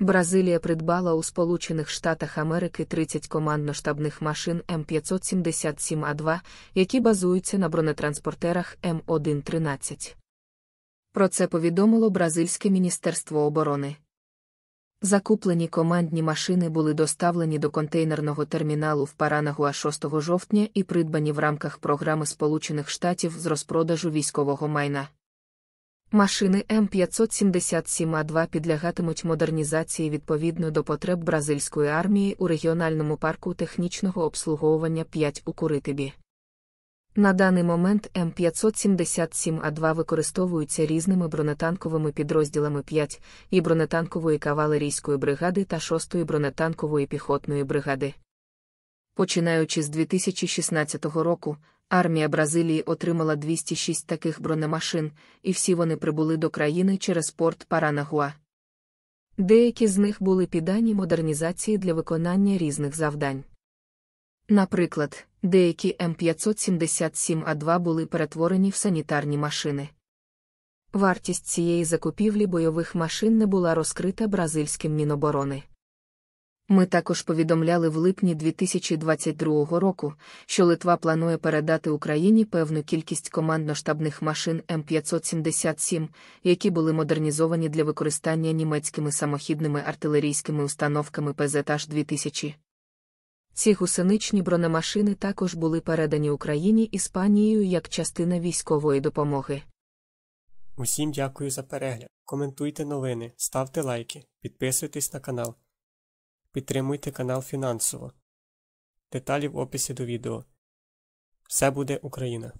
Бразилія придбала у Сполучених Штатах Америки 30 командно-штабних машин М577А2, які базуються на бронетранспортерах М113. Про це повідомило Бразильське Міністерство оборони. Закуплені командні машини були доставлені до контейнерного терміналу в Паранагуа 6 жовтня і придбані в рамках програми Сполучених Штатів з розпродажу військового майна. Машини М577А2 підлягатимуть модернізації відповідно до потреб бразильської армії у регіональному парку технічного обслуговування 5 у Куритибі. На даний момент М577А2 використовуються різними бронетанковими підрозділами 5 і бронетанкової кавалерійської бригади та 6-ї бронетанкової піхотної бригади. Починаючи з 2016 року, Армія Бразилії отримала 206 таких бронемашин, і всі вони прибули до країни через порт Паранагуа. Деякі з них були піддані модернізації для виконання різних завдань. Наприклад, деякі М577А2 були перетворені в санітарні машини. Вартість цієї закупівлі бойових машин не була розкрита бразильським міноборони. Ми також повідомляли в липні 2022 року, що Литва планує передати Україні певну кількість командно-штабних машин М577, які були модернізовані для використання німецькими самохідними артилерійськими установками ПЗТ-2000. Ці гусеничні бронемашини також були передані Україні Іспанією як частина військової допомоги. Усім дякую за перегляд. Коментуйте новини, ставте лайки, підписуйтесь на канал. Підтримуйте канал фінансово. Деталі в описі до відео. Все буде Україна!